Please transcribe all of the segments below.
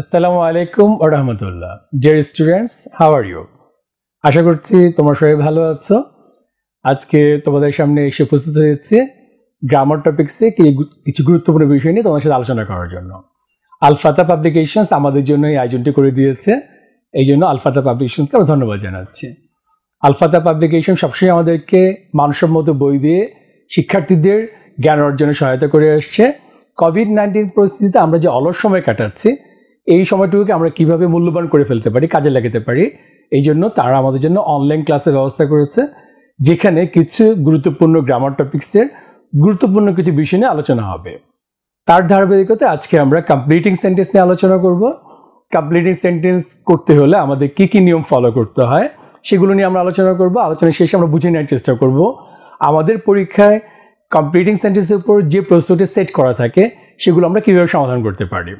আসসালামু আলাইকুম রহমতুল্লাহ dear students how are you আশা করছি তোমার সবাই ভালো আছো আজকে তোমাদের সামনে এসে উপস্থিত হয়েছে গ্রামার টপিক্সে কিছু গুরুত্বপূর্ণ বিষয় নিয়ে তোমার সাথে আলোচনা করার জন্য আলফাতা পাবলিকেশনস আমাদের জন্য এই আয়োজনটি করে দিয়েছে এই জন্য আলফাতা পাবলিকেশনসকে আমরা ধন্যবাদ জানাচ্ছি আলফাতা পাবলিকেশন সবসময় আমাদেরকে মানসম্মত বই দিয়ে শিক্ষার্থীদের জ্ঞান অর্জনে সহায়তা করে আসছে কোভিড নাইন্টিন পরিস্থিতিতে আমরা যে অলস সময় কাটাচ্ছি এই সময়টুকুকে আমরা কিভাবে মূল্যবান করে ফেলতে পারি কাজে লাগাতে পারি এই জন্য তারা আমাদের জন্য অনলাইন ক্লাসের ব্যবস্থা করেছে যেখানে কিছু গুরুত্বপূর্ণ গ্রামার টপিক্সের গুরুত্বপূর্ণ কিছু বিষয় নিয়ে আলোচনা হবে তার ধারাবাহিকতা আজকে আমরা কমপ্লিটিং সেন্টেন্স নিয়ে আলোচনা করব কমপ্লিটিং সেন্টেন্স করতে হলে আমাদের কি কি নিয়ম ফলো করতে হয় সেগুলো নিয়ে আমরা আলোচনা করব আলোচনা শেষে আমরা বুঝে নেওয়ার চেষ্টা করব আমাদের পরীক্ষায় কমপ্লিটিং সেন্টেন্সের উপর যে প্রশ্নটি সেট করা থাকে সেগুলো আমরা কীভাবে সমাধান করতে পারি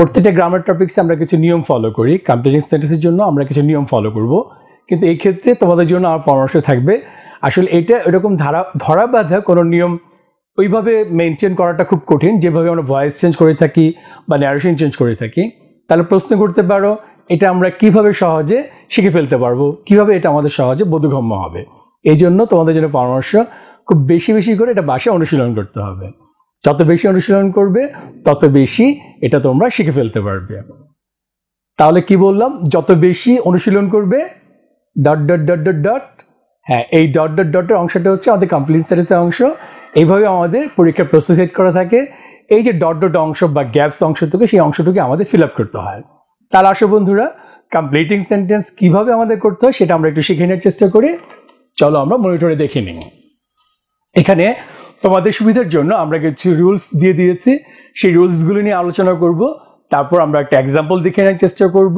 প্রত্যেকটা গ্রামার টপিক্সে আমরা কিছু নিয়ম ফলো করি কমপ্লিটিং সেন্টেন্সের জন্য আমরা কিছু নিয়ম ফলো করব কিন্তু এই ক্ষেত্রে তোমাদের জন্য আমার পরামর্শ থাকবে আসলে এটা এরকম ধারা ধরা বাঁধা কোনো নিয়ম ওইভাবে মেনটেন করাটা খুব কঠিন যেভাবে আমরা ভয়েস চেঞ্জ করে থাকি বা ন্যারেশন চেঞ্জ করে থাকি তাহলে প্রশ্ন করতে পারো এটা আমরা কিভাবে সহজে শিখে ফেলতে পারবো কিভাবে এটা আমাদের সহজে বোধগম্য হবে এই জন্য তোমাদের জন্য পরামর্শ খুব বেশি বেশি করে এটা বাসায় অনুশীলন করতে হবে যত বেশি অনুশীলন করবে তত বেশি এটা তোমরা শিখে ফেলতে পারবে তাহলে কি বললাম যত বেশি অনুশীলন করবে dot dot dot dot dot হ্যাঁ এই ডট ডট ডটের অংশটা হচ্ছে আমাদের কমপ্লিট স্ট্যাটাসের অংশ এইভাবে আমাদের পরীক্ষার প্রসেস সেট করা থাকে এই যে ডট ডট অংশ বা গ্যাপস অংশটুকু সেই অংশটুকু আমাদের ফিল আপ করতে হয় তাহলে আসো বন্ধুরা কমপ্লিটিং সেন্টেন্স কিভাবে আমাদের করতে হয় সেটা আমরা একটু শিখে নেওয়ার চেষ্টা করি চলো আমরা মনিটরে দেখে নিই এখানে তোমাদের সুবিধার জন্য আমরা কিছু রুলস দিয়ে দিয়েছি সেই রুলসগুলো নিয়ে আলোচনা করব তারপর আমরা একটা এক্সাম্পল দেখে নেওয়ার চেষ্টা করব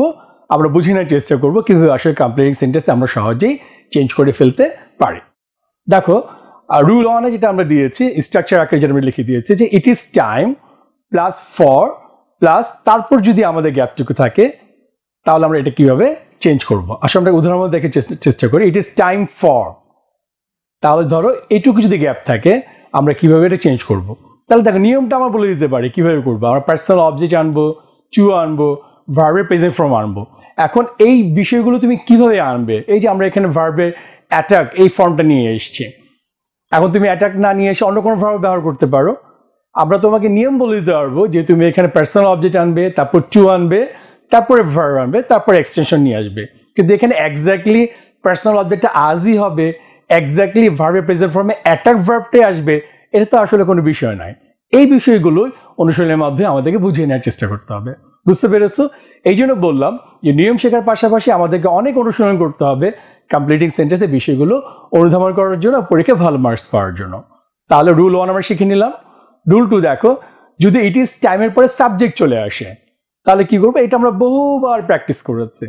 আমরা বুঝে নেওয়ার চেষ্টা করব কীভাবে আসলে কমপ্লেনিং সেন্টেন্স আমরা সহজেই চেঞ্জ করে ফেলতে পারি দেখো রুল ওয়ানে যেটা আমরা দিয়েছি স্ট্রাকচার আকারে যেটা আমরা লিখে দিয়েছি যে it is time plus for plus তারপর যদি আমাদের গ্যাপটুকু থাকে তাহলে আমরা এটা কীভাবে চেঞ্জ করব আসলে আমরা উদাহরণ দেখে চেষ্টা করি ইট ইজ টাইম ফর তাহলে ধরো এটুকু যদি গ্যাপ থাকে আমরা কিভাবে এটা চেঞ্জ করব। তাহলে দেখো নিয়মটা আমরা বলে দিতে পারি কীভাবে করবো আমরা পার্সোনাল অবজেক্ট আনবো চু আনবো ভার্বের প্রেজেন্ট ফর্ম আনবো এখন এই বিষয়গুলো তুমি কিভাবে আনবে এই যে আমরা এখানে ভার্বের অ্যাটাক এই ফর্মটা নিয়ে এসছি এখন তুমি অ্যাটাক না নিয়ে এসে অন্য কোনো ভার্ব ব্যবহার করতে পারো আমরা তোমাকে নিয়ম বলে দিতে পারবো যে তুমি এখানে পার্সোনাল অবজেক্ট আনবে তারপর চু আনবে তারপরে ভার্ব আনবে তারপরে এক্সটেনশন নিয়ে আসবে কিন্তু এখানে এক্স্যাক্টলি পার্সোনাল অবজেক্টটা আজই হবে একজাক্টলি ভার্বের প্রেজেন্ট ফর্মে অ্যাটাক ভার্বটাই আসবে এটা তো আসলে কোনো বিষয় নয় এই বিষয়গুলো অনুশীলনের মাধ্যমে আমাদেরকে বুঝিয়ে নেওয়ার চেষ্টা করতে হবে বুঝতে পেরেছো এই জন্য বললাম যে নিয়ম শেখার পাশাপাশি আমাদেরকে অনেক অনুশীলন করতে হবে কমপ্লিটিং সেন্টেন্সের বিষয়গুলো অনুধাবন করার জন্য পরীক্ষা ভালো মার্কস পাওয়ার জন্য তাহলে রুল ওয়ান আমরা শিখে নিলাম রুল টু দেখো যদি ইট ইজ টাইমের পরে সাবজেক্ট চলে আসে তাহলে কি করবো এটা আমরা বহুবার প্র্যাকটিস করেছি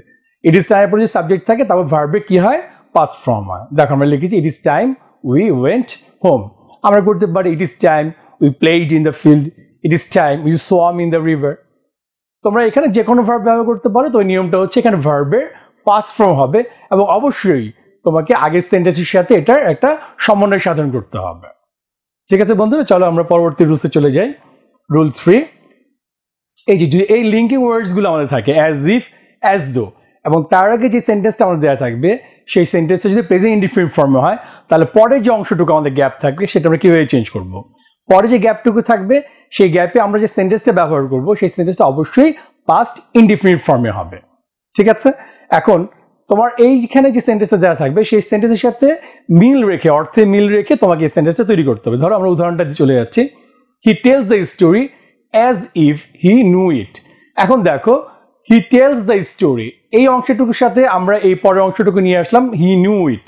ইট ইজ টাইমের পরে যদি সাবজেক্ট থাকে তারপর ভার্বে কি হয় পাস ফর্ম হয় দেখো আমরা লিখেছি it is time we went home আমরা করতে পারি it is time we played in the field it is time we swam in the river তোমরা এখানে যে কোনো ভার্ব ব্যবহার করতে পারো তো নিয়মটা হচ্ছে এখানে ভার্বের পাস ফর্ম হবে এবং অবশ্যই তোমাকে আগের সেন্টেন্সের সাথে এটার একটা সমন্বয় সাধন করতে হবে ঠিক আছে বন্ধুরা চলো আমরা পরবর্তী রুলসে চলে যাই রুল থ্রি এই যে এই লিঙ্কিং ওয়ার্ডসগুলো আমাদের থাকে অ্যাজ ইফ অ্যাজ দো এবং তার আগে যে সেন্টেন্সটা আমাদের দেওয়া থাকবে সেই সেন্টেন্সটা যদি প্রেজেন্ট ইনডিফিনিট ফর্মে হয় তাহলে পরে যে অংশটুকু আমাদের গ্যাপ থাকবে সেটা আমরা কীভাবে চেঞ্জ করবো পরে যে গ্যাপটুকু থাকবে সেই গ্যাপে আমরা যে সেন্টেন্সটা ব্যবহার করব সেই সেন্টেন্সটা অবশ্যই পাস্ট ইনডিফিনিট ফর্মে হবে ঠিক আছে এখন তোমার এইখানে যে সেন্টেন্সটা দেওয়া থাকবে সেই সেন্টেন্সের সাথে মিল রেখে অর্থে মিল রেখে তোমাকে এই সেন্টেন্সটা তৈরি করতে হবে ধরো আমরা উদাহরণটা দিয়ে চলে যাচ্ছি he tells the story as if he knew it এখন দেখো হি টেলস দ্য স্টোরি এই অংশটুকুর সাথে আমরা এই পরের অংশটুকু নিয়ে আসলাম হি নিউ ইট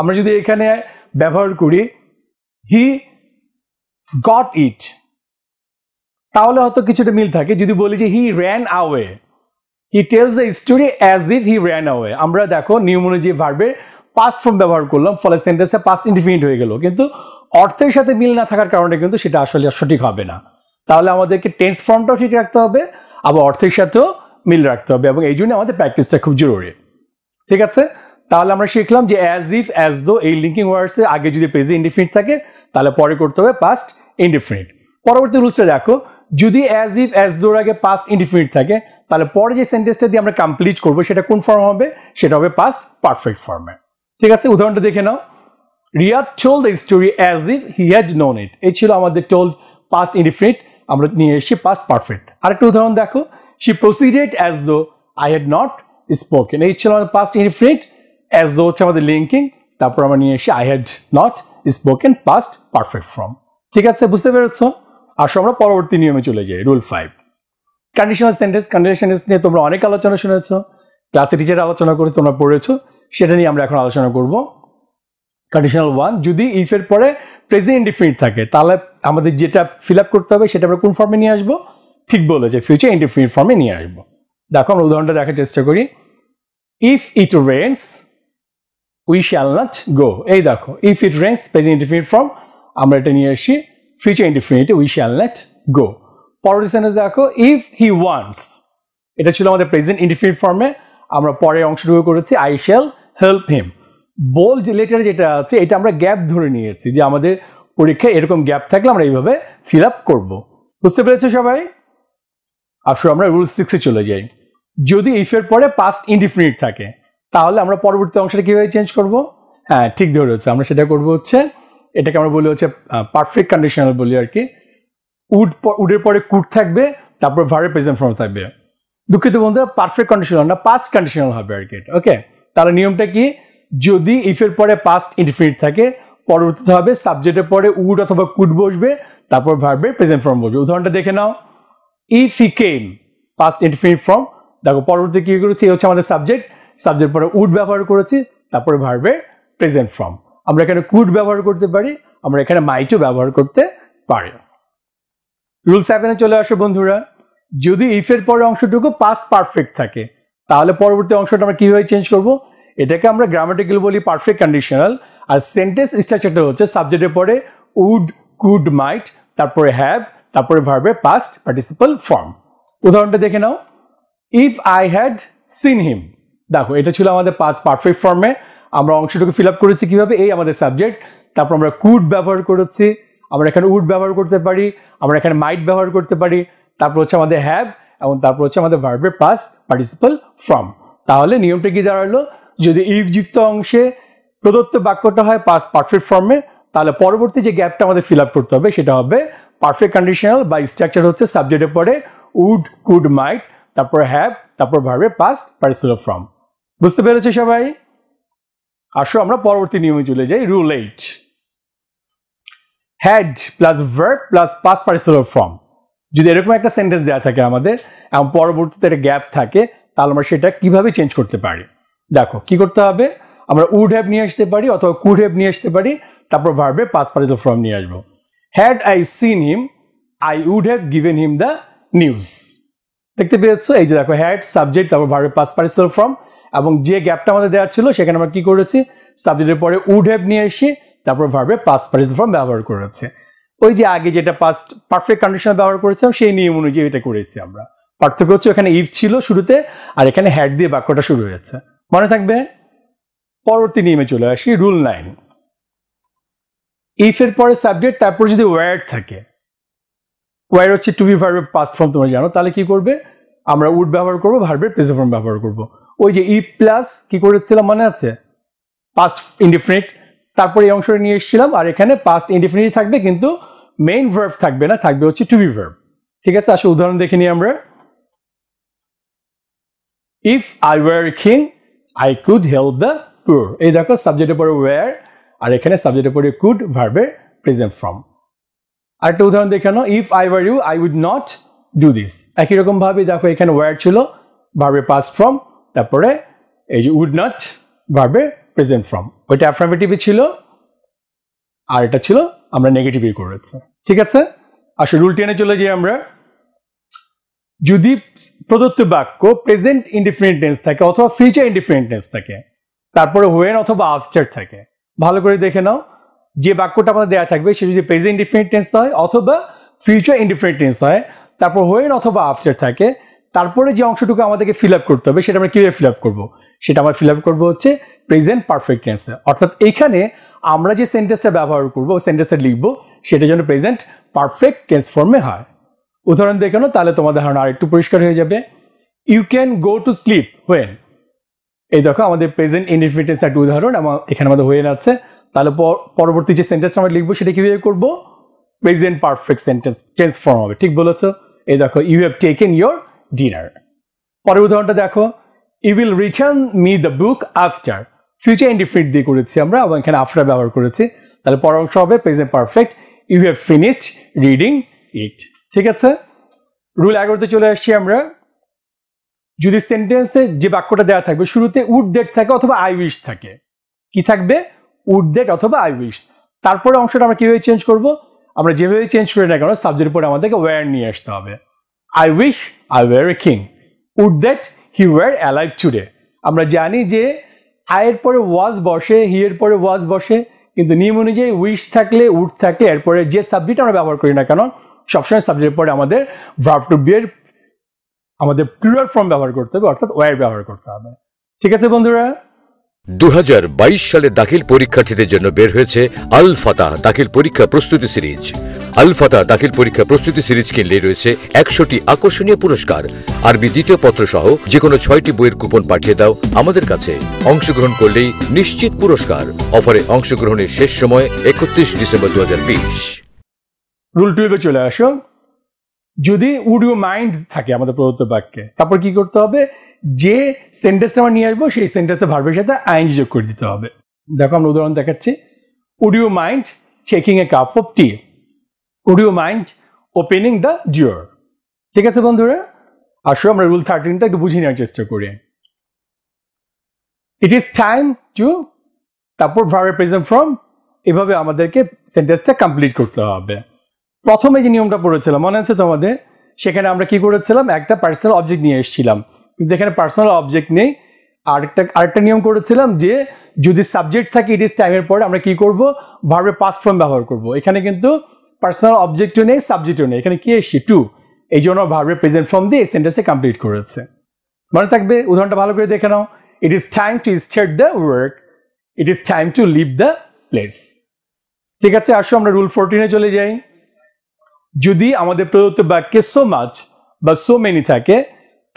আমরা যদি এখানে ব্যবহার করি হি গট ইট তাহলে হয়তো কিছুটা মিল থাকে যদি বলি যে he ran away he tells the story as if he ran away আমরা দেখো নিয়ম অনুযায়ী ভার্বের পাস্ট ফর্ম ব্যবহার করলাম ফলে সেন্টেন্সে পাস্ট ইনডিফিনিট হয়ে গেল কিন্তু অর্থের সাথে মিল না থাকার কারণে কিন্তু সেটা আসলে সঠিক হবে না তাহলে আমাদেরকে টেন্স ফর্মটাও ঠিক রাখতে হবে আবার অর্থের সাথেও মিল রাখতে হবে এবং এই জন্য আমাদের প্র্যাকটিসটা খুব জরুরি ঠিক আছে তাহলে আমরা শিখলাম যে অ্যাজ ইফ অ্যাজ দো এই লিঙ্কিং ওয়ার্ডসে আগে যদি পেজে ইন্ডিফিনিট থাকে তাহলে পরে করতে হবে পাস্ট ইন্ডিফিনিট পরবর্তী রুলসটা দেখো যদি অ্যাজ ইফ অ্যাজ দোর আগে পাস্ট ইন্ডিফিনিট থাকে তাহলে পরে যে সেন্টেন্সটা দিয়ে আমরা কমপ্লিট করব সেটা কোন ফর্ম হবে সেটা হবে পাস্ট পারফেক্ট ফর্মে ঠিক আছে উদাহরণটা দেখে নাও Riyad told the story as if he had known it এই ছিল আমাদের টোল পাস্ট ইন্ডিফিনিট আমরা নিয়ে এসেছি পাস্ট পারফেক্ট আরেকটা উদাহরণ দেখো She proceeded as though I had not spoken. এই ছিল আমাদের past indefinite as though হচ্ছে আমাদের linking তারপর আমরা নিয়ে এসে I had not spoken past perfect form ঠিক আছে বুঝতে পেরেছ আসো আমরা পরবর্তী নিয়মে চলে যাই rule five conditional sentence condition sentence নিয়ে তোমরা অনেক আলোচনা শুনেছ ক্লাসে টিচার আলোচনা করে তোমরা পড়েছো সেটা নিয়ে আমরা এখন আলোচনা করব কন্ডিশনাল ওয়ান যদি ইফের পরে প্রেজেন্ট ইনডিফিনিট থাকে তাহলে আমাদের যেটা ফিল আপ করতে হবে সেটা আমরা কোন ফর্মে নিয়ে আসবো ঠিক বলেছে ফিউচার ইন্টারফিয়ার ফর্মে নিয়ে আসবো দেখো আমরা উদাহরণটা দেখার চেষ্টা করি if it rains we shall not go এই দেখো if it rains present interfere form আমরা এটা নিয়ে আসি ফিউচার ইন্টারফিয়ারিটি উই শ্যাল নট গো পরের সেন্টেন্স দেখো ইফ হি ওয়ান্টস এটা ছিল আমাদের প্রেজেন্ট ইন্টারফিয়ার ফর্মে আমরা পরে অংশগ্রহণ করেছি আই শ্যাল হেল্প হিম বল যে লেটার যেটা আছে এটা আমরা গ্যাপ ধরে নিয়েছি যে আমাদের পরীক্ষায় এরকম গ্যাপ থাকলে আমরা এইভাবে ফিল আপ করবো বুঝতে পেরেছো সবাই আসলে আমরা রুল সিক্সে চলে যাই যদি ইফের পরে পাস্ট ইনডিফিনিট থাকে তাহলে আমরা পরবর্তী অংশটা কীভাবে চেঞ্জ করব হ্যাঁ ঠিক ধরে হচ্ছে আমরা সেটা করব হচ্ছে এটাকে আমরা বলি হচ্ছে পারফেক্ট কন্ডিশনাল বলি আর কি উড উডের পরে কুট থাকবে তারপর ভারে প্রেজেন্ট ফর্ম থাকবে দুঃখিত বন্ধুরা পারফেক্ট কন্ডিশনাল না পাস্ট কন্ডিশনাল হবে আর কি এটা ওকে তাহলে নিয়মটা কি যদি ইফের পরে পাস্ট ইনডিফিনিট থাকে পরবর্তীতে হবে সাবজেক্টের পরে উড অথবা কুট বসবে তারপর ভারবে প্রেজেন্ট ফর্ম বসবে উদাহরণটা দেখে নাও if he came past infinite form দেখো পরবর্তী কী করেছি হচ্ছে আমাদের সাবজেক্ট সাবজেক্ট পরে উড ব্যবহার করেছি তারপরে ভার্বের প্রেজেন্ট ফর্ম আমরা এখানে কুড ব্যবহার করতে পারি আমরা এখানে মাইটও ব্যবহার করতে পারি রুল সেভেনে চলে আসে বন্ধুরা যদি ইফের পরে অংশটুকু পাস্ট পারফেক্ট থাকে তাহলে পরবর্তী অংশটা আমরা কীভাবে চেঞ্জ করব এটাকে আমরা গ্রামাটিক্যাল বলি পারফেক্ট কন্ডিশনাল আর সেন্টেন্স স্ট্রাকচারটা হচ্ছে সাবজেক্টের পরে উড কুড মাইট তারপরে হ্যাভ তারপরে ভার্বের পাস্ট পার্টিসিপাল ফর্ম উদাহরণটা দেখে নাও if I had seen him দেখো এটা ছিল আমাদের পাস্ট পারফেক্ট ফর্মে আমরা অংশটুকু ফিল আপ করেছি কিভাবে এই আমাদের সাবজেক্ট তারপর আমরা কুড ব্যবহার করেছি আমরা এখানে উড ব্যবহার করতে পারি আমরা এখানে মাইট ব্যবহার করতে পারি তারপর হচ্ছে আমাদের হ্যাভ এবং তারপর হচ্ছে আমাদের ভার্বের পাস্ট পার্টিসিপাল ফর্ম তাহলে নিয়মটা কি দাঁড়ালো যদি ইফযুক্ত অংশে প্রদত্ত বাক্যটা হয় পাস পারফেক্ট ফর্মে তাহলে পরবর্তী যে গ্যাপটা আমাদের ফিল আপ করতে হবে সেটা হবে পারফেক্ট কন্ডিশনাল বা স্ট্রাকচার হচ্ছে সাবজেক্টের পরে উড কুড মাইট তারপর হ্যাভ তারপর ভার্বে পাস্ট পার্সেল ফ্রম বুঝতে পেরেছে সবাই আসো আমরা পরবর্তী নিয়মে চলে যাই rule eight had plus verb plus past participle form যদি এরকম একটা সেন্টেন্স দেওয়া থাকে আমাদের এবং পরবর্তীতে একটা গ্যাপ থাকে তাহলে আমরা সেটা কিভাবে চেঞ্জ করতে পারি দেখো কি করতে হবে আমরা উড হ্যাভ নিয়ে আসতে পারি অথবা কুড হ্যাভ নিয়ে আসতে পারি তারপর ভার্বে পাস পার্সেল ফ্রম নিয়ে আসবো had I seen him I would have given him the news দেখতে পেয়েছো এই যে দেখো হ্যাড সাবজেক্ট তারপর ভার্বের পাস পার্সেল ফর্ম এবং যে গ্যাপটা আমাদের দেওয়া ছিল সেখানে আমরা কি করেছি সাবজেক্টের পরে উড হ্যাভ নিয়ে এসে তারপর ভার্বের পাস পার্সেল ফর্ম ব্যবহার করেছে ওই যে আগে যেটা পাস্ট পারফেক্ট কন্ডিশন ব্যবহার করেছিলাম সেই নিয়ম অনুযায়ী এটা করেছি আমরা পার্থক্য হচ্ছে ওখানে ইফ ছিল শুরুতে আর এখানে হ্যাড দিয়ে বাক্যটা শুরু হয়েছে মনে থাকবে পরবর্তী নিয়মে চলে আসি রুল নাইন ইফের পরে সাবজেক্ট তারপর যদি ওয়্যার থাকে ওয়্যার হচ্ছে টু বি ভার্বের পাস্ট ফর্ম তোমরা জানো তাহলে কি করবে আমরা উড ব্যবহার করব ভার্বের প্রেজেন্ট ফর্ম ব্যবহার করব ওই যে ই প্লাস কি করেছিলাম মনে আছে পাস্ট ইনডিফিনিট তারপরে এই অংশটা নিয়ে এসেছিলাম আর এখানে পাস্ট ইনডিফিনিট থাকবে কিন্তু মেইন ভার্ব থাকবে না থাকবে হচ্ছে টু বি ভার্ব ঠিক আছে আসলে উদাহরণ দেখে নিই আমরা if I were king I could help the poor এই দেখো সাবজেক্টের পরে ওয়ার আর এখানে সাবজেক্টের পরে কুড ভার্বে প্রেজেন্ট ফর্ম একটা উদাহরণ দেখানো if I were you I would not do this একই রকমভাবে দেখো এখানে ওয়ার ছিল ভার্বে পাস্ট ফর্ম তারপরে এই যে উড নট ভার্বে প্রেজেন্ট ফর্ম ওইটা অ্যাফার্মেটিভে ছিল আর এটা ছিল আমরা নেগেটিভই করেছি ঠিক আছে আসলে রুল টেনে চলে যাই আমরা যদি প্রদত্ত বাক্য প্রেজেন্ট ইনডিফিনিট থাকে অথবা ফিউচার ইনডিফিনিট থাকে তারপরে হোয়েন অথবা আফচার থাকে ভালো করে দেখে নাও যে বাক্যটা আমাদের দেওয়া থাকবে সেটা যদি প্রেজেন্ট ডিফারেন্ট টেন্স হয় অথবা ফিউচার ইনডিফারেন্ট টেন্স হয় তারপর হোয়েন অথবা আফটার থাকে তারপরে যে অংশটুকু আমাদেরকে ফিল আপ করতে হবে সেটা আমরা কীভাবে ফিল আপ করবো সেটা আমরা ফিল আপ করবো হচ্ছে প্রেজেন্ট পারফেক্ট টেন্সে অর্থাৎ এখানে আমরা যে সেন্টেন্সটা ব্যবহার করবো সেন্টেন্সটা লিখবো সেটা যেন প্রেজেন্ট পারফেক্ট টেন্স ফর্মে হয় উদাহরণ দেখে নাও তাহলে তোমার ধারণা আরেকটু পরিষ্কার হয়ে যাবে you can go to sleep when এই দেখো আমাদের প্রেজেন্ট ইনডিফিনিটেন্স একটা উদাহরণ আমার এখানে আমাদের হয়ে যাচ্ছে তাহলে পরবর্তী যে সেন্টেন্স আমরা লিখবো সেটা কীভাবে করবো present perfect sentence tense form হবে ঠিক বলেছ এই দেখো you have taken your dinner পরের উদাহরণটা দেখো you will return me the book after future indefinite দিয়ে করেছি আমরা এবং এখানে আফটার ব্যবহার করেছি তাহলে পর অংশ হবে present perfect you have finished reading it ঠিক আছে রুল এগারোতে চলে আসছি আমরা যদি সেন্টেন্সে যে বাক্যটা দেওয়া থাকবে শুরুতে উড ডেট থাকে অথবা আই উইশ থাকে কি থাকবে উড ডেট অথবা আই উইশ তারপরে অংশটা আমরা কীভাবে চেঞ্জ করব আমরা যেভাবে চেঞ্জ করি না কেন সাবজেক্টের পরে আমাদেরকে ওয়্যার নিয়ে আসতে হবে I wish I were a king would that he were alive today আমরা জানি যে আই এর পরে ওয়াজ বসে হি এর পরে ওয়াজ বসে কিন্তু নিয়ম অনুযায়ী উইশ থাকলে উড থাকলে এরপরে যে সাবজেক্ট আমরা ব্যবহার করি না কেন সবসময় সাবজেক্টের পরে আমাদের ভাব টু বিয়ের আমাদের প্লুরাল ফর্ম ব্যবহার করতে হবে অর্থাৎ ওয়ার ব্যবহার করতে হবে ঠিক আছে বন্ধুরা দু সালে দাখিল পরীক্ষার্থীদের জন্য বের হয়েছে আল ফাতা দাখিল পরীক্ষা প্রস্তুতি সিরিজ আল ফাতা দাখিল পরীক্ষা প্রস্তুতি সিরিজ কিনলে রয়েছে একশোটি আকর্ষণীয় পুরস্কার আরবি দ্বিতীয় পত্র সহ যে কোনো ছয়টি বইয়ের কুপন পাঠিয়ে দাও আমাদের কাছে অংশগ্রহণ করলেই নিশ্চিত পুরস্কার অফারে অংশগ্রহণের শেষ সময় একত্রিশ ডিসেম্বর দু রুল টুয়েলভে চলে আসো যদি উড ইউ মাইন্ড থাকে আমাদের প্রদত্ত বাক্যে তারপর কি করতে হবে যে সেন্টেন্সটা আমরা নিয়ে আসবো সেই সেন্টেন্সে ভার্বের সাথে আইনজি যোগ করে দিতে হবে দেখো আমরা উদাহরণ দেখাচ্ছি would you mind checking a cup of tea would you mind opening the জিওর ঠিক আছে বন্ধুরা আসো আমরা রুল থার্টিনটা একটু বুঝিয়ে নেওয়ার চেষ্টা করি ইট ইজ টাইম টু তারপর ভার্বের প্রেজেন্ট ফর্ম এভাবে আমাদেরকে সেন্টেন্সটা কমপ্লিট করতে হবে প্রথমে যে নিয়মটা পড়েছিলাম মনে আছে তোমাদের সেখানে আমরা কি করেছিলাম একটা পার্সোনাল অবজেক্ট নিয়ে এসেছিলাম কিন্তু এখানে পার্সোনাল অবজেক্ট নেই আরেকটা আরেকটা নিয়ম করেছিলাম যে যদি সাবজেক্ট থাকে ইট ইস টাইমের পরে আমরা কি করব ভার্বের পাস্ট ফর্ম ব্যবহার করব এখানে কিন্তু পার্সোনাল অবজেক্টও নেই সাবজেক্টও নেই এখানে কি এসছি টু এই জন্য ভার্বের প্রেজেন্ট ফর্ম দিয়ে এই সেন্টেন্সে কমপ্লিট করেছে মনে থাকবে উদাহরণটা ভালো করে দেখে নাও it is time to start the work it is time to leave the place ঠিক আছে আসো আমরা রুল ফোরটিনে চলে যাই যদি আমাদের প্রদত্ত বাক্যে সো মাচ বা সো মেনি থাকে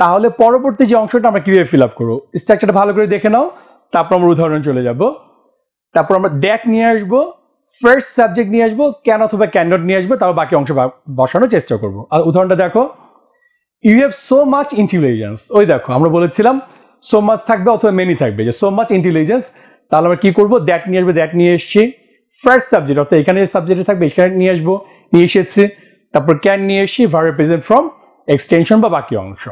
তাহলে পরবর্তী যে অংশটা আমরা কিভাবে ফিল আপ করবো স্ট্রাকচারটা ভালো করে দেখে নাও তারপর আমরা উদাহরণ চলে যাব তারপর আমরা ড্যাক নিয়ে আসবো ফার্স্ট সাবজেক্ট নিয়ে আসবো ক্যান অথবা ক্যান্ডট নিয়ে আসবো তারপর বাকি অংশ বসানোর চেষ্টা করবো আর উদাহরণটা দেখো you have so much intelligence ওই দেখো আমরা বলেছিলাম সো মাচ থাকবে অথবা মেনি থাকবে যে সো মাচ ইন্টেলিজেন্স তাহলে আমরা কি করবো দ্যাট নিয়ে আসবো দ্যাট নিয়ে এসছি ফার্স্ট সাবজেক্ট অর্থাৎ এখানে সাবজেক্টে থাকবে এখানে নিয়ে আসবো নিয়ে এসেছি তারপর ক্যান নিয়ে এসি ভার রিপ্রেজেন্ট ফ্রম এক্সটেনশন বা বাকি অংশ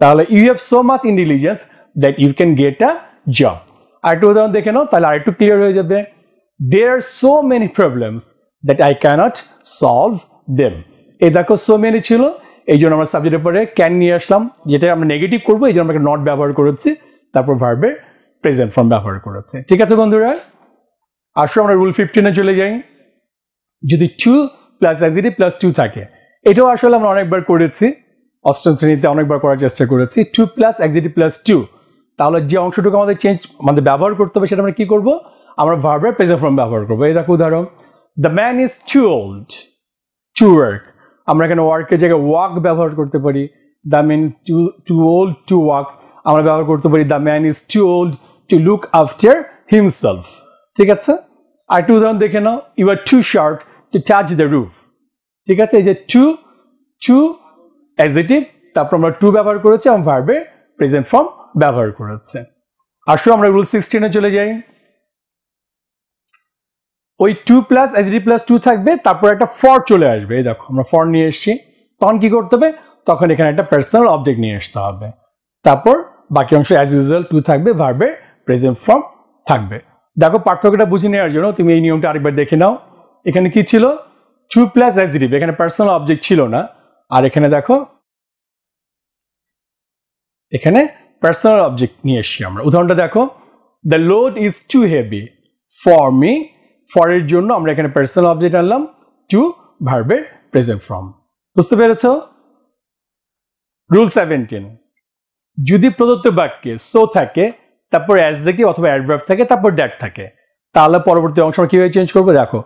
তাহলে you have so much intelligence that you can get a job আরেকটু উদাহরণ দেখে নাও তাহলে আরেকটু ক্লিয়ার হয়ে যাবে they are so many problems that I cannot solve them এই দেখো সো মেনি ছিল এই জন্য আমরা সাবজেক্টের পরে ক্যান নিয়ে আসলাম যেটা আমরা নেগেটিভ করবো এই জন্য আমরা নট ব্যবহার করেছি তারপর ভার্বের প্রেজেন্ট ফর্ম ব্যবহার করেছে ঠিক আছে বন্ধুরা আসো আমরা রুল ফিফটিনে চলে যাই যদি too plus adjective plus to থাকে এটাও আসলে আমরা অনেকবার করেছি অষ্টম শ্রেণীতে অনেকবার করার চেষ্টা করেছি too plus adjective plus to তাহলে যে অংশটুকু আমাদের চেঞ্জ আমাদের ব্যবহার করতে হবে সেটা আমরা কী করবো আমরা ভার্বের প্রেজেন্ট ফর্ম ব্যবহার করবো এটা উদাহরণ the man is too old to work আমরা এখানে ওয়ার্কের জায়গায় ওয়াক ব্যবহার করতে পারি the man too too old to walk আমরা ব্যবহার করতে পারি the man is too old to look after himself ঠিক আছে আর একটু উদাহরণ দেখে নাও you are too short to touch the roof ঠিক আছে এই যে টু টু অ্যাজিটিভ তারপর আমরা টু ব্যবহার করেছি এবং ভার্বের প্রেজেন্ট ফর্ম ব্যবহার করেছে আসলে আমরা রুল সিক্সটিনে চলে যাই ওই too plus adjective plus to থাকবে তারপর একটা ফর চলে আসবে এই দেখো আমরা ফর নিয়ে এসছি তখন কি করতে হবে তখন এখানে একটা পার্সোনাল অবজেক্ট নিয়ে আসতে হবে তারপর বাকি অংশ অ্যাজ ইউজুয়াল টু থাকবে ভার্বের প্রেজেন্ট ফর্ম থাকবে দেখো পার্থক্যটা বুঝে নেওয়ার জন্য তুমি এই নিয়মটা আরেকবার দেখে নাও এখানে কি ছিল টু প্লাস অ্যাজিটিভ এখানে পার্সোনাল অবজেক্ট ছিল না আর এখানে দেখো এখানে পার্সোনাল অবজেক্ট নিয়ে এসছি আমরা উদাহরণটা দেখো the load is too heavy for me for এর জন্য আমরা এখানে পার্সোনাল অবজেক্ট আনলাম টু ভার্বের প্রেজেন্ট ফর্ম বুঝতে পেরেছ রুল সেভেন্টিন যদি প্রদত্ত বাক্যে সো থাকে তারপর অ্যাজেক্টিভ অথবা অ্যাডভার্ব থাকে তারপর ড্যাট থাকে তাহলে পরবর্তী অংশ আমরা কীভাবে চেঞ্জ করবো দেখো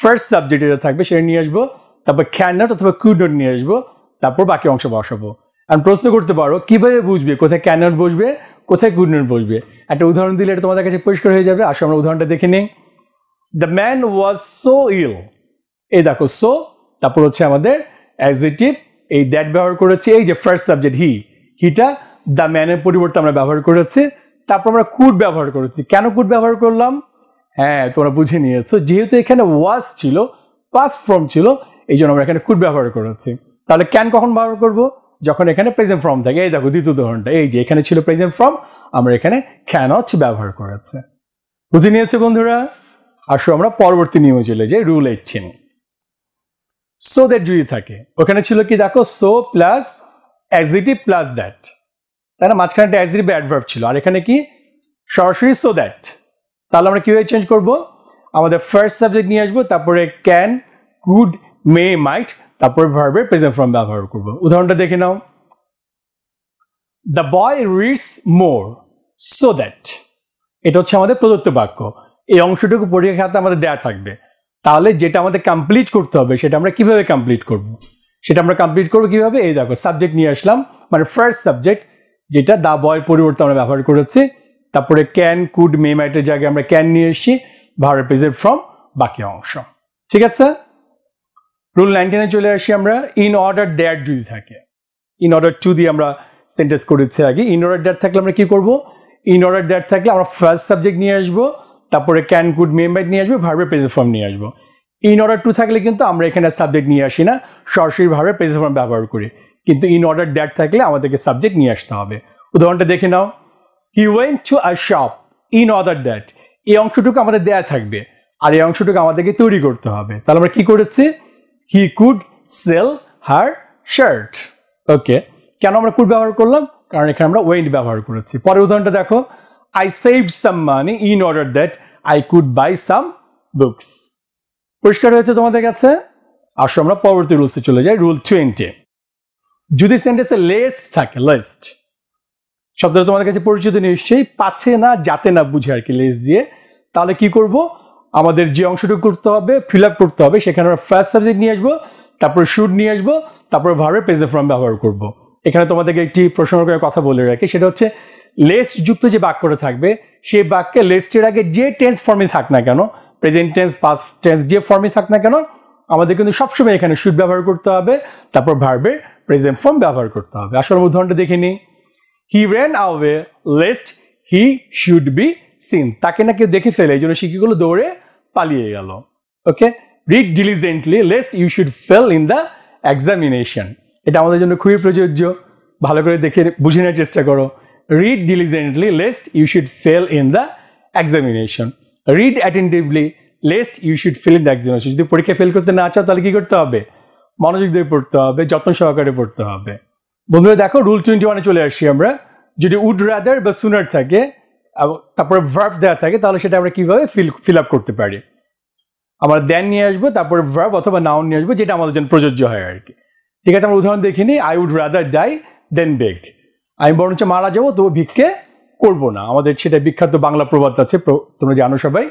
ফার্স্ট সাবজেক্ট যেটা থাকবে সেটা নিয়ে আসবো তারপর খ্যান নট অথবা কুড নোট নিয়ে আসবো তারপর বাকি অংশ বসাবো আর প্রশ্ন করতে পারো কীভাবে বুঝবে কোথায় ক্যান নোট বসবে কোথায় কিউ নোট বসবে একটা উদাহরণ দিলে এটা তোমাদের কাছে পরিষ্কার হয়ে যাবে আসো আমরা উদাহরণটা দেখে নিই the man was so ill এই দেখো সো তারপর হচ্ছে আমাদের অ্যাজিটিভ এই দ্যাট ব্যবহার করেছে এই যে ফার্স্ট সাবজেক্ট হি হিটা দ্য ম্যানের পরিবর্তে আমরা ব্যবহার করেছি তারপর আমরা কুড ব্যবহার করেছি কেন কুড ব্যবহার করলাম হ্যাঁ তোমরা বুঝে নিয়েছো যেহেতু এখানে ওয়াজ ছিল পাস ফর্ম ছিল এই জন্য আমরা এখানে কুড ব্যবহার করেছি তাহলে ক্যান কখন ব্যবহার করব যখন এখানে প্রেজেন্ট ফর্ম থাকে এই দেখো দ্বিতীয় উদাহরণটা এই যে এখানে ছিল প্রেজেন্ট ফর্ম আমরা এখানে অচ ব্যবহার করেছে বুঝে নিয়েছে বন্ধুরা আসো আমরা পরবর্তী নিয়মে চলে যাই রুল এইটিন সো দ্যাট যদি থাকে ওখানে ছিল কি দেখো so plus adjective plus that তাই না মাঝখানে একটা অ্যাজিটিভ অ্যাডভার্ব ছিল আর এখানে কি সরাসরি সো দ্যাট তাহলে আমরা কিভাবে চেঞ্জ করব আমাদের ফার্স্ট সাবজেক্ট নিয়ে আসবো তারপরে ক্যান কুড মে মাইট তারপরে ভার্বের প্রেজেন্ট ফর্ম ব্যবহার করব উদাহরণটা দেখে নাও the boy reads more so that এটা হচ্ছে আমাদের প্রদত্ত বাক্য এই অংশটুকু পরীক্ষার খাতে আমাদের দেয়া থাকবে তাহলে যেটা আমাদের কমপ্লিট করতে হবে সেটা আমরা কিভাবে কমপ্লিট করব। সেটা আমরা কমপ্লিট করবো কিভাবে এই দেখো সাবজেক্ট নিয়ে আসলাম মানে ফার্স্ট সাবজেক্ট যেটা দা বয়ের পরিবর্তে আমরা ব্যবহার করেছি তারপরে ক্যান কুড মে মাইটের জায়গায় আমরা ক্যান নিয়ে এসেছি ভার রিপ্রেজেন্ট ফ্রম বাকি অংশ ঠিক আছে রুল নাইনটিনে চলে আসি আমরা ইন অর্ডার ড্যাট যদি থাকে ইন অর্ডার টু দিয়ে আমরা সেন্টেন্স করেছি আগে ইন অর্ডার ড্যাট থাকলে আমরা কি করব ইন অর্ডার ড্যাট থাকলে আমরা ফার্স্ট সাবজেক্ট নিয়ে আসবো তারপরে ক্যান কুড মে মাইট নিয়ে আসবো ভার্বের প্রেজেন্ট ফর্ম নিয়ে আসবো ইন অর্ডার টু থাকলে কিন্তু আমরা এখানে সাবজেক্ট নিয়ে আসি না সরাসরি ভার্বের প্রেজেন্ট ফর্ম ব্যবহার করি কিন্তু ইন অর্ডার ড্যাট থাকলে আমাদেরকে সাবজেক্ট নিয়ে আসতে হবে উদাহরণটা দেখে নাও he went to a shop in order that এই অংশটুকু আমাদের দেয়া থাকবে আর এই অংশটুকু আমাদেরকে তৈরি করতে হবে তাহলে আমরা কি করেছি he could sell her shirt okay কেন আমরা কুড ব্যবহার করলাম কারণ এখানে আমরা ওয়েন্ট ব্যবহার করেছি পরের উদাহরণটা দেখো I save some money in order that I could buy some books পরিষ্কার হয়েছে তোমাদের কাছে আসো আমরা পরবর্তী রুলসে চলে যাই রুল টোয়েন্টি যদি সেন্টেন্সে লেস্ট থাকে লেস্ট শব্দটা তোমাদের কাছে পরিচিত নিশ্চয়ই পাচ্ছে না যাতে না বুঝে আর কি লেস দিয়ে তাহলে কি করব আমাদের যে অংশটুকু করতে হবে ফিল আপ করতে হবে সেখানে আমরা ফার্স্ট সাবজেক্ট নিয়ে আসবো তারপর শুট নিয়ে আসবো তারপর ভার্বের প্রেজেন্ট ফর্ম ব্যবহার করব। এখানে তোমাদেরকে একটি প্রশ্ন করে কথা বলে রাখি সেটা হচ্ছে লেস্ট যুক্ত যে বাক্যটা থাকবে সেই বাক্যে লেস্টের আগে যে টেন্স ফর্মে থাক না কেন প্রেজেন্ট টেন্স পাস্ট টেন্স যে ফর্মে থাক না কেন আমাদের কিন্তু সবসময় এখানে শুড ব্যবহার করতে হবে তারপর ভার্বের প্রেজেন্ট ফর্ম ব্যবহার করতে হবে আসল উদাহরণটা দেখে নিই he ran away lest he should be seen তাকে না কেউ দেখে ফেলে এই জন্য সে কি করলো দৌড়ে পালিয়ে গেল okay read diligently lest you should fail in the examination এটা আমাদের জন্য খুবই প্রযোজ্য ভালো করে দেখে বুঝে নেওয়ার চেষ্টা করো read diligently lest you should fail in the examination read attentively lest you should fail in the examination যদি পরীক্ষা ফেল করতে না চাও তাহলে কী করতে হবে মনোযোগ দিয়ে পড়তে হবে যত্ন সহকারে পড়তে হবে বন্ধুরা দেখো রুল টোয়েন্টি ওয়ানে চলে আসি আমরা যদি উড রাদার বা সুনার থাকে তারপরে ভার্ভ দেওয়া থাকে তাহলে সেটা আমরা কীভাবে ফিল ফিল আপ করতে পারি আমরা দেন নিয়ে আসবো তারপরে ভার্ভ অথবা নাউন নিয়ে আসবো যেটা আমাদের জন্য প্রযোজ্য হয় আর কি ঠিক আছে আমরা উদাহরণ দেখিনি I would rather die than beg আমি বরঞ্চ মারা যাবো তবু ভিক্ষে করবো না আমাদের সেটা বিখ্যাত বাংলা প্রবাদ আছে তোমরা জানো সবাই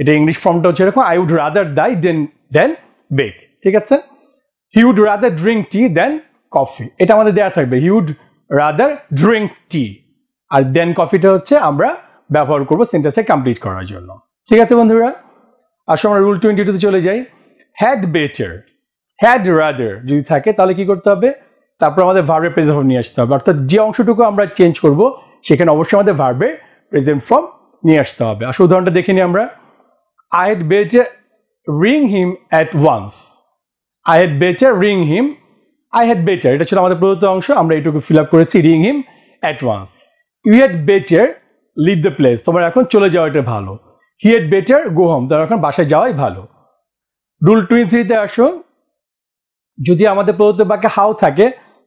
এটা ইংলিশ ফর্মটা হচ্ছে এরকম I would rather die than than beg ঠিক আছে he would rather drink tea than coffee এটা আমাদের দেয়া থাকবে হিউড রাদার ড্রিঙ্ক টি আর দেন কফিটা হচ্ছে আমরা ব্যবহার করবো সেন্টেন্সে কমপ্লিট করার জন্য ঠিক আছে বন্ধুরা আসো আমরা রুল টোয়েন্টি টুতে চলে যাই হ্যাড বেটার হ্যাড রাদার যদি থাকে তাহলে কি করতে হবে তারপর আমাদের ভার্বের প্রেজেন্ট ফর্ম নিয়ে আসতে হবে অর্থাৎ যে অংশটুকু আমরা চেঞ্জ করব সেখানে অবশ্যই আমাদের ভার্বের প্রেজেন্ট ফর্ম নিয়ে আসতে হবে আসলে উদাহরণটা দেখে নিই আমরা I had better ring him at once I had better ring him I had better এটা ছিল আমাদের প্রদত্ত অংশ আমরা এইটুকু ফিল আপ করেছি ring him at once you had better leave the place তোমার এখন চলে যাওয়াটা ভালো he had better go home তোমার এখন বাসায় যাওয়াই ভালো রুল টোয়েন্টি থ্রিতে আসো যদি আমাদের প্রদত্ত বাক্যে হাউ থাকে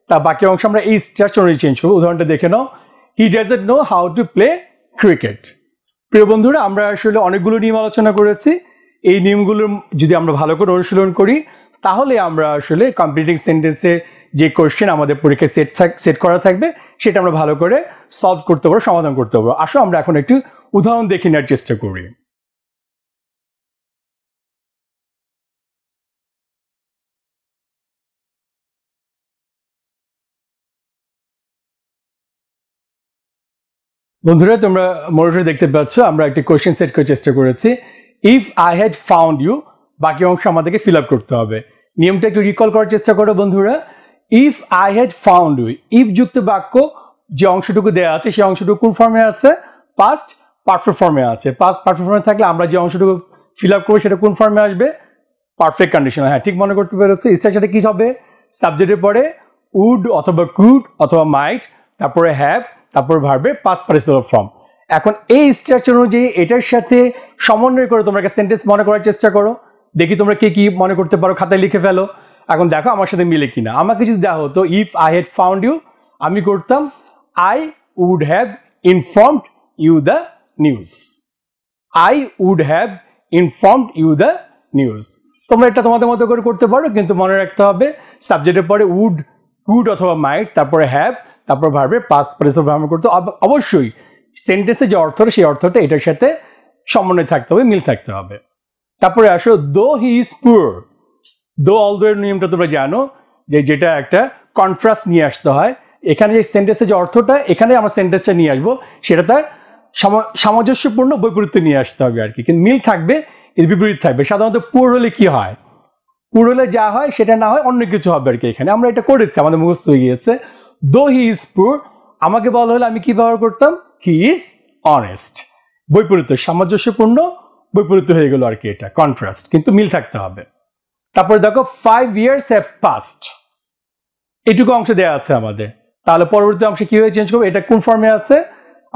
তা বাকি অংশ আমরা এই স্ট্যাচনারি চেঞ্জ করবো উদাহরণটা দেখে নাও he doesn't know how to play cricket প্রিয় বন্ধুরা আমরা আসলে অনেকগুলো নিয়ম আলোচনা করেছি এই নিয়মগুলো যদি আমরা ভালো করে অনুশীলন করি তাহলে আমরা আসলে কমপ্লিটিং সেন্টেন্সের যে কোয়েশ্চেন আমাদের পরীক্ষায় সেট সেট করা থাকবে সেটা আমরা ভালো করে সলভ করতে পারবো সমাধান করতে পারবো আসো আমরা এখন একটু উদাহরণ দেখে নেওয়ার চেষ্টা করি বন্ধুরা তোমরা মনিটরে দেখতে পাচ্ছ আমরা একটি কোয়েশ্চেন সেট করার চেষ্টা করেছি if I had found you বাকি অংশ আমাদেরকে ফিল আপ করতে হবে নিয়মটা একটু রিকল করার চেষ্টা করো বন্ধুরা if I had found we if যুক্ত বাক্য যে অংশটুকু দেওয়া আছে সেই অংশটুকু কোন ফর্মে আছে পাস্ট পারফেক্ট ফর্মে আছে পাস্ট পারফেক্ট ফর্মে থাকলে আমরা যে অংশটুকু ফিল আপ করবো সেটা কোন ফর্মে আসবে পারফেক্ট কন্ডিশন হ্যাঁ ঠিক মনে করতে পেরেছে ইস্টার সাথে কী হবে সাবজেক্টের পরে উড অথবা কুড অথবা মাইট তারপরে হ্যাভ তারপর ভারবে পাস পার্সেল ফর্ম এখন এই স্ট্রাকচার অনুযায়ী এটার সাথে সমন্বয় করে তোমরা একটা সেন্টেন্স মনে করার চেষ্টা করো দেখি তোমরা কে কি মনে করতে পারো খাতায় লিখে ফেলো এখন দেখো আমার সাথে মিলে কিনা আমাকে যদি দেখো তো if I had found you আমি করতাম I would have informed you the news I would have informed you the news তোমরা এটা তোমাদের মতো করে করতে পারো কিন্তু মনে রাখতে হবে সাবজেক্টের পরে উড কুড অথবা মাইট তারপরে হ্যাভ তারপর ভাববে পাস প্রেস ব্যবহার করতে অবশ্যই সেন্টেন্সে যে অর্থ সেই অর্থটা এটার সাথে সমন্বয় থাকতে হবে মিল থাকতে হবে তারপরে আসো দো হি ইজ পুর দো অল দোয়ের নিয়মটা তোমরা জানো যে যেটা একটা কন্ট্রাস্ট নিয়ে আসতে হয় এখানে যে সেন্টেন্সের যে অর্থটা এখানে আমার সেন্টেন্সটা নিয়ে আসবো সেটা তার সামঞ্জস্যপূর্ণ বৈপরীত্য নিয়ে আসতে হবে আর কি কিন্তু মিল থাকবে এর বিপরীত থাকবে সাধারণত পুর হলে কি হয় পুর হলে যা হয় সেটা না হয় অন্য কিছু হবে আর কি এখানে আমরা এটা করেছি আমাদের মুখস্থ হয়ে গিয়েছে দো হি ইজ পুর আমাকে বলা হলে আমি কি ব্যবহার করতাম হি ইজ অনেস্ট বৈপরীত্য সামঞ্জস্যপূর্ণ বিপরীত হয়ে গেল আর কি এটা কন্ট্রাস্ট কিন্তু মিল থাকতে হবে তারপর দেখো ফাইভ ইয়ার্স হ্যাভ পাস্ট এটুকু অংশ দেওয়া আছে আমাদের তাহলে পরবর্তী অংশে কীভাবে চেঞ্জ করবো এটা কোন ফর্মে আছে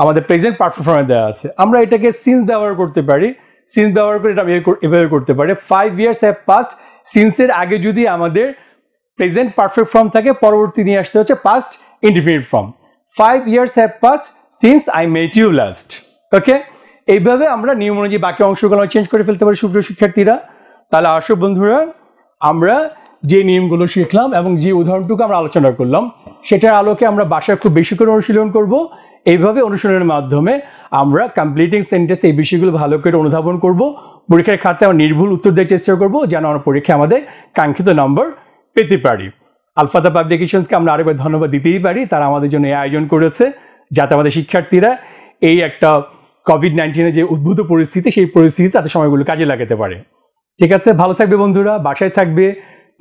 আমাদের প্রেজেন্ট পারফেক্ট ফর্মে দেওয়া আছে আমরা এটাকে সিন্স ব্যবহার করতে পারি সিন্স ব্যবহার করে এটা এভাবে করতে পারি ফাইভ ইয়ার্স হ্যাভ পাস্ট সিন্সের আগে যদি আমাদের প্রেজেন্ট পারফেক্ট ফর্ম থাকে পরবর্তী নিয়ে আসতে হচ্ছে past indefinite form five years have passed since I met you last okay এইভাবে আমরা নিয়ম অনুযায়ী বাকি অংশগুলো চেঞ্জ করে ফেলতে পারি সুপ্রিয় শিক্ষার্থীরা তাহলে আসো বন্ধুরা আমরা যে নিয়মগুলো শিখলাম এবং যে উদাহরণটুকু আমরা আলোচনা করলাম সেটার আলোকে আমরা বাসায় খুব বেশি করে অনুশীলন করব এইভাবে অনুশীলনের মাধ্যমে আমরা কমপ্লিটিং সেন্টেন্স এই বিষয়গুলো ভালো করে অনুধাবন করব পরীক্ষার খাতে আমরা নির্ভুল উত্তর দেওয়ার চেষ্টা করব যেন আমার পরীক্ষায় আমাদের কাঙ্ক্ষিত নম্বর পেতে পারি আলফাদা পাবলিকেশনসকে আমরা আরেকবার ধন্যবাদ দিতেই পারি তারা আমাদের জন্য এই আয়োজন করেছে যাতে আমাদের শিক্ষার্থীরা এই একটা কোভিড নাইন্টিনের যে উদ্ভূত পরিস্থিতি সেই পরিস্থিতি তাদের সময়গুলো কাজে লাগাতে পারে ঠিক আছে ভালো থাকবে বন্ধুরা বাসায় থাকবে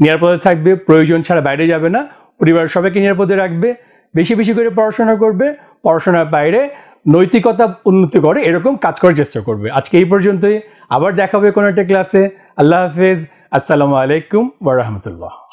নিরাপদে থাকবে প্রয়োজন ছাড়া বাইরে যাবে না পরিবার সবাইকে নিরাপদে রাখবে বেশি বেশি করে পড়াশোনা করবে পড়াশোনার বাইরে নৈতিকতা উন্নতি করে এরকম কাজ করার চেষ্টা করবে আজকে এই পর্যন্তই আবার দেখা হবে কোনো একটা ক্লাসে আল্লাহ হাফেজ আসসালামু আলাইকুম ওরহমতুল্লাহ